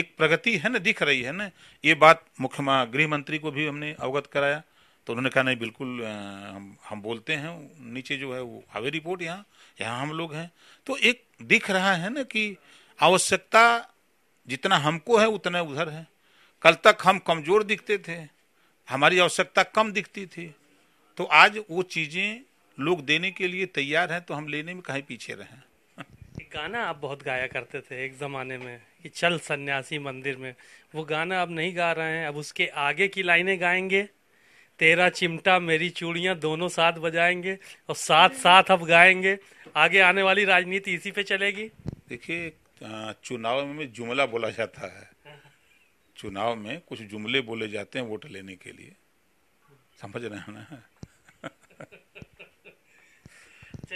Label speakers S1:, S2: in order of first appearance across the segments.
S1: एक प्रगति है ना दिख रही है ना ये बात मुख्य गृह मंत्री को भी हमने अवगत कराया तो उन्होंने कहा नहीं बिल्कुल हम हम बोलते हैं नीचे जो है वो हावे रिपोर्ट यहाँ यहाँ हम लोग हैं तो एक दिख रहा है ना कि आवश्यकता जितना हमको है उतना उधर है कल तक हम कमज़ोर दिखते थे हमारी आवश्यकता कम दिखती थी तो आज वो चीज़ें लोग देने के लिए तैयार हैं तो हम लेने में कहीं पीछे रहें
S2: गाना आप बहुत गाया करते थे एक ज़माने में कि चल सन्यासी मंदिर में वो गाना आप नहीं गा रहे हैं अब उसके आगे की लाइनें गाएंगे तेरा चिमटा मेरी चूड़ियां दोनों साथ बजाएंगे और साथ साथ अब गाएंगे
S1: आगे आने वाली राजनीति इसी पे चलेगी देखिए चुनाव में जुमला बोला जाता है चुनाव में कुछ जुमले बोले जाते हैं वोट लेने के लिए समझ रहे हैं ना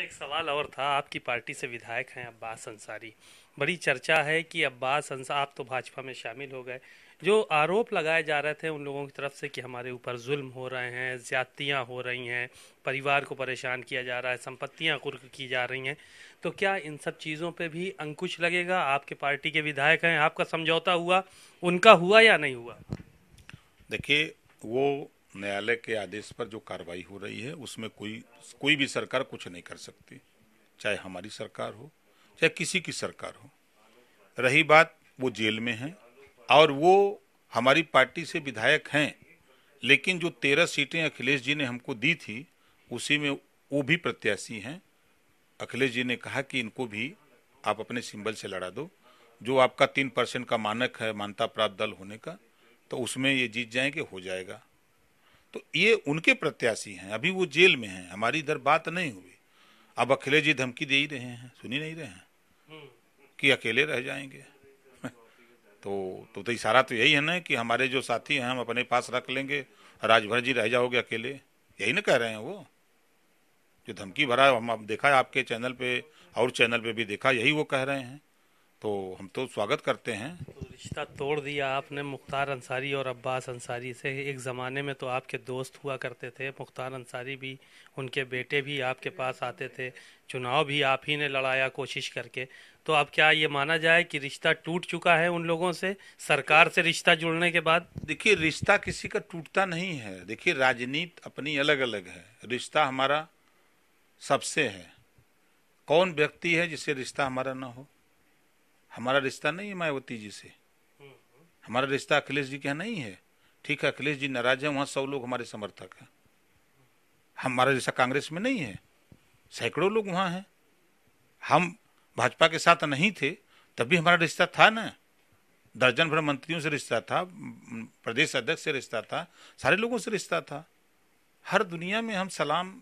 S2: एक सवाल और था आपकी पार्टी से विधायक हैं अब्बास अंसारी बड़ी चर्चा है कि अब्बास अंसार आप तो भाजपा में शामिल हो गए जो आरोप लगाए जा रहे थे उन लोगों की तरफ से कि हमारे ऊपर जुल्म हो रहे हैं ज्यादतियाँ हो रही हैं परिवार को परेशान किया जा रहा है संपत्तियाँ कुर्क की जा रही हैं तो क्या इन सब चीज़ों पर भी अंकुश लगेगा आपके पार्टी के विधायक हैं आपका समझौता हुआ उनका हुआ या नहीं हुआ
S1: देखिए वो न्यायालय के आदेश पर जो कार्रवाई हो रही है उसमें कोई कोई भी सरकार कुछ नहीं कर सकती चाहे हमारी सरकार हो चाहे किसी की सरकार हो रही बात वो जेल में हैं और वो हमारी पार्टी से विधायक हैं लेकिन जो तेरह सीटें अखिलेश जी ने हमको दी थी उसी में वो भी प्रत्याशी हैं अखिलेश जी ने कहा कि इनको भी आप अपने सिंबल से लड़ा दो जो आपका तीन परसेंट का मानक है मानता प्राप्त दल होने का तो उसमें ये जीत जाएंगे हो जाएगा तो ये उनके प्रत्याशी हैं अभी वो जेल में हैं हमारी इधर बात नहीं हुई अब अकेले जी धमकी दे ही रहे हैं सुन ही नहीं रहे हैं कि अकेले रह जाएंगे तो तो, तो इशारा तो यही है ना कि हमारे जो साथी हैं हम अपने पास रख लेंगे राजभर जी रह जाओगे अकेले यही ना कह रहे हैं वो जो धमकी भरा हम अब देखा है आपके चैनल पे और चैनल पे भी देखा यही वो कह रहे हैं तो हम तो स्वागत करते हैं
S2: रिश्ता तोड़ दिया आपने मुख्तार अंसारी और अब्बास अंसारी से एक ज़माने में तो आपके दोस्त हुआ करते थे मुख्तार अंसारी भी उनके बेटे भी आपके पास आते थे चुनाव भी आप ही ने लड़ाया कोशिश करके तो अब क्या ये माना जाए कि रिश्ता टूट चुका है उन
S1: लोगों से सरकार से रिश्ता जुड़ने के बाद देखिए रिश्ता किसी का टूटता नहीं है देखिए राजनीति अपनी अलग अलग है रिश्ता हमारा सबसे है कौन व्यक्ति है जिससे रिश्ता हमारा ना हो हमारा रिश्ता नहीं है मायावती जी से हमारा रिश्ता अखिलेश जी के यहाँ नहीं है ठीक है अखिलेश जी नाराज है वहाँ सौ लोग हमारे समर्थक हैं हमारा रिश्ता कांग्रेस में नहीं है सैकड़ों लोग वहाँ हैं हम भाजपा के साथ नहीं थे तब भी हमारा रिश्ता था ना दर्जन भर मंत्रियों से रिश्ता था प्रदेश अध्यक्ष से रिश्ता था सारे लोगों से रिश्ता था हर दुनिया में हम सलाम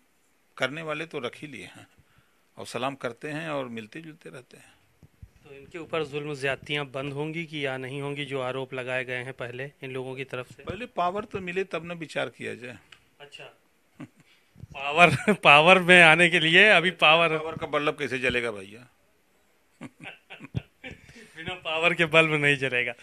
S1: करने वाले तो रख ही लिए हैं और सलाम करते हैं और मिलते जुलते रहते हैं इनके ऊपर जुल्म ज्यादतियाँ बंद होंगी कि
S2: या नहीं होंगी जो आरोप लगाए गए हैं पहले इन लोगों की तरफ से पहले
S1: पावर तो मिले तब ना विचार किया जाए अच्छा
S2: पावर पावर में आने के लिए अभी पावर पावर का
S1: बल्ब कैसे जलेगा भैया
S2: बिना पावर के बल्ब नहीं जलेगा